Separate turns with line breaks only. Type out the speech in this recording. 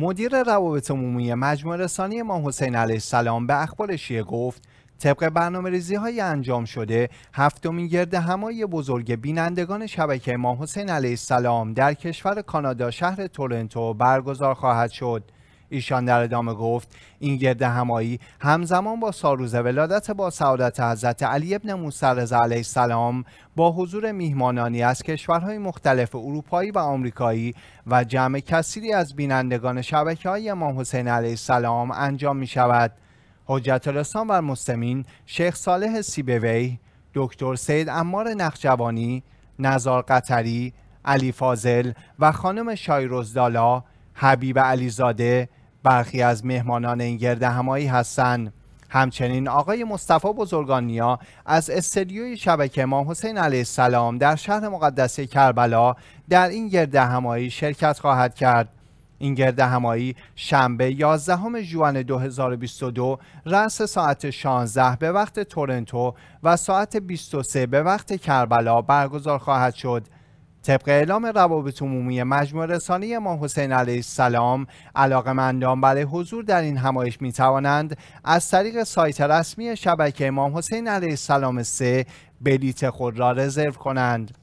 مدیر روابط عمومی مجموعه رسانی ما حسین علیه السلام به اخبار شیعه گفت طبق برنامه ریزی انجام شده هفتمین گرد همایی بزرگ بینندگان شبکه ما حسین علیه السلام در کشور کانادا شهر تورنتو برگزار خواهد شد ایشان در ادامه گفت این گرد همایی همزمان با ساروز ولادت با سعادت حضرت علی ابن موسرز علیه السلام با حضور میهمانانی از کشورهای مختلف اروپایی و آمریکایی و جمع کثیری از بینندگان شبکه های امام حسین علیه السلام انجام می شود حجت الاسلام و مسلمین، شیخ صالح سیبوی دکتر سید امار نخجوانی، نزار قطری علی فاضل و خانم شایروز دالا حبیب علیزاده برخی از مهمانان این همایی هستند همچنین آقای مصطفی بزرگانیا از استدیوی شبکه ما حسین علیه السلام در شهر مقدس کربلا در این گرده همایی شرکت خواهد کرد این گرده همایی شنبه 11 جوان 2022 رأس ساعت 16 به وقت تورنتو و ساعت 23 به وقت کربلا برگزار خواهد شد طبق اعلام روابط عمومی مجموع رسانه امام حسین علیه السلام مندان برای حضور در این همایش می توانند از طریق سایت رسمی شبکه امام حسین علیه السلام سه بلیت خود را رزرو کنند